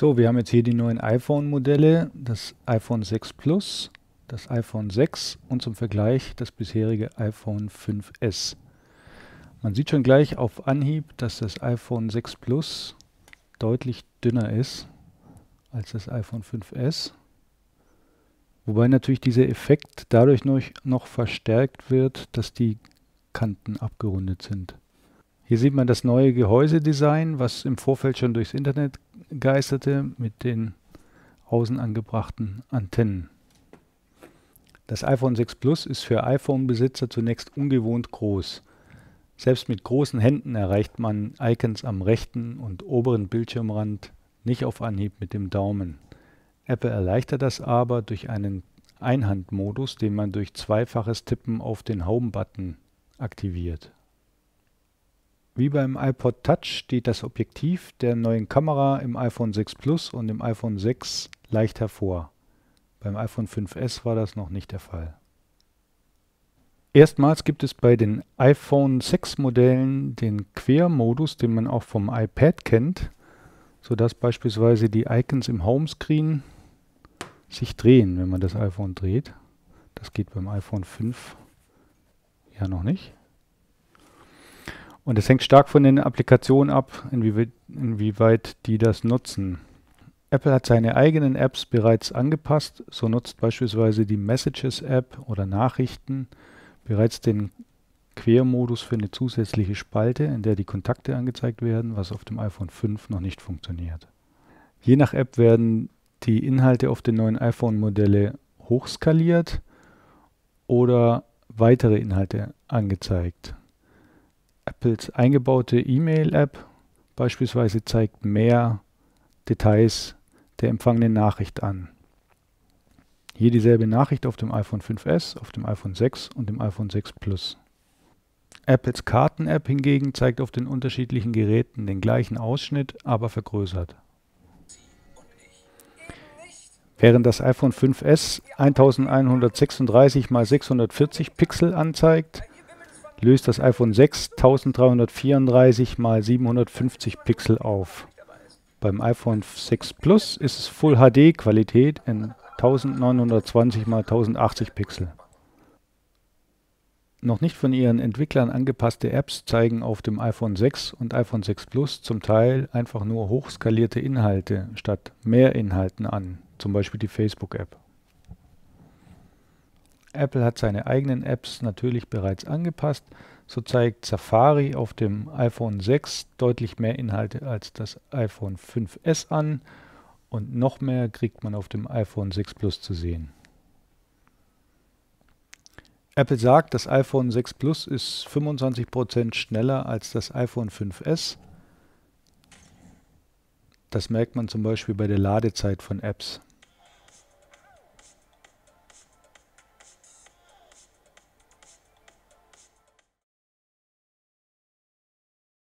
So, wir haben jetzt hier die neuen iPhone-Modelle, das iPhone 6 Plus, das iPhone 6 und zum Vergleich das bisherige iPhone 5S. Man sieht schon gleich auf Anhieb, dass das iPhone 6 Plus deutlich dünner ist als das iPhone 5S. Wobei natürlich dieser Effekt dadurch noch, verstärkt wird, dass die Kanten abgerundet sind. Hier sieht man das neue Gehäusedesign, was im Vorfeld schon durchs Internet geisterte, mit den außen angebrachten Antennen. Das iPhone 6 Plus ist für iPhone-Besitzer zunächst ungewohnt groß. Selbst mit großen Händen erreicht man Icons am rechten und oberen Bildschirmrand nicht auf Anhieb mit dem Daumen. Apple erleichtert das aber durch einen Einhandmodus, den man durch zweifaches Tippen auf den Home-Button aktiviert. Wie beim iPod Touch steht das Objektiv der neuen Kamera im iPhone 6 Plus und im iPhone 6 leicht hervor. Beim iPhone 5S war das noch nicht der Fall. Erstmals gibt es bei den iPhone 6 Modellen den Quermodus, den man auch vom iPad kennt, sodass beispielsweise die Icons im Homescreen sich drehen, wenn man das iPhone dreht. Das geht beim iPhone 5 ja noch nicht. Und es hängt stark von den Applikationen ab, inwieweit, inwieweit die das nutzen. Apple hat seine eigenen Apps bereits angepasst. So nutzt beispielsweise die Messages-App oder Nachrichten bereits den Quermodus für eine zusätzliche Spalte, in der die Kontakte angezeigt werden, was auf dem iPhone 5 noch nicht funktioniert. Je nach App werden die Inhalte auf den neuen iPhone-Modelle hochskaliert oder weitere Inhalte angezeigt. Apples eingebaute E-Mail-App beispielsweise zeigt mehr Details der empfangenen Nachricht an. Hier dieselbe Nachricht auf dem iPhone 5S, auf dem iPhone 6 und dem iPhone 6 Plus. Apples Karten-App hingegen zeigt auf den unterschiedlichen Geräten den gleichen Ausschnitt, aber vergrößert. Während das iPhone 5S 1136 x 640 Pixel anzeigt, löst das iPhone 6 1334 x 750 Pixel auf. Beim iPhone 6 Plus ist es Full HD Qualität in 1920 x 1080 Pixel. Noch nicht von ihren Entwicklern angepasste Apps zeigen auf dem iPhone 6 und iPhone 6 Plus zum Teil einfach nur hochskalierte Inhalte statt mehr Inhalten an, zum Beispiel die Facebook-App. Apple hat seine eigenen Apps natürlich bereits angepasst. So zeigt Safari auf dem iPhone 6 deutlich mehr Inhalte als das iPhone 5S an und noch mehr kriegt man auf dem iPhone 6 Plus zu sehen. Apple sagt, das iPhone 6 Plus ist 25% schneller als das iPhone 5S. Das merkt man zum Beispiel bei der Ladezeit von Apps.